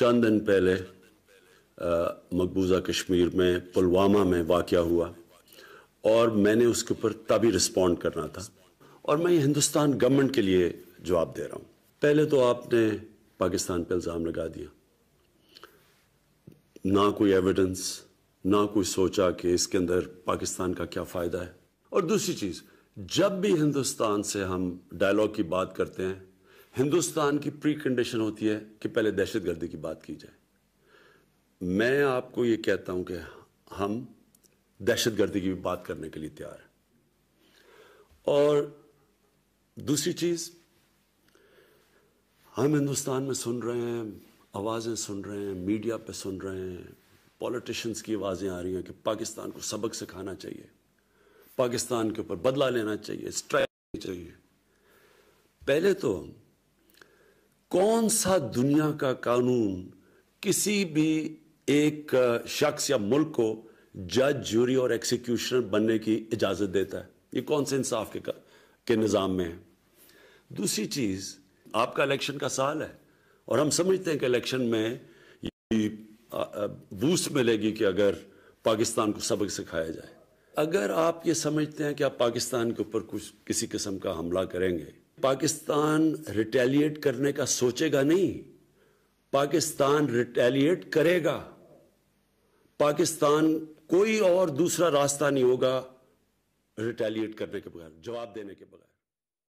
چند دن پہلے مقبوضہ کشمیر میں پلوامہ میں واقعہ ہوا اور میں نے اس کے اوپر تبھی رسپونڈ کرنا تھا اور میں یہ ہندوستان گورنمنٹ کے لیے جواب دے رہا ہوں پہلے تو آپ نے پاکستان پہ الزام لگا دیا نہ کوئی ایویڈنس نہ کوئی سوچا کہ اس کے اندر پاکستان کا کیا فائدہ ہے اور دوسری چیز جب بھی ہندوستان سے ہم ڈائلاگ کی بات کرتے ہیں ہندوستان کی پری کنڈیشن ہوتی ہے کہ پہلے دہشت گردی کی بات کی جائے میں آپ کو یہ کہتا ہوں کہ ہم دہشت گردی کی بھی بات کرنے کے لیے تیار ہیں اور دوسری چیز ہم ہندوستان میں سن رہے ہیں آوازیں سن رہے ہیں میڈیا پہ سن رہے ہیں پالیٹیشنس کی آوازیں آ رہی ہیں کہ پاکستان کو سبق سکھانا چاہیے پاکستان کے اوپر بدلہ لینا چاہیے اسٹرائک چاہیے پہلے تو کون سا دنیا کا قانون کسی بھی ایک شخص یا ملک کو جج جوری اور ایکسیکیوشن بننے کی اجازت دیتا ہے یہ کون سے انصاف کے نظام میں ہے دوسری چیز آپ کا الیکشن کا سال ہے اور ہم سمجھتے ہیں کہ الیکشن میں یہ بوسٹ ملے گی کہ اگر پاکستان کو سبق سکھایا جائے اگر آپ یہ سمجھتے ہیں کہ آپ پاکستان کے اوپر کچھ کسی قسم کا حملہ کریں گے پاکستان ریٹیلیٹ کرنے کا سوچے گا نہیں پاکستان ریٹیلیٹ کرے گا پاکستان کوئی اور دوسرا راستہ نہیں ہوگا ریٹیلیٹ کرنے کے بغیر جواب دینے کے بغیر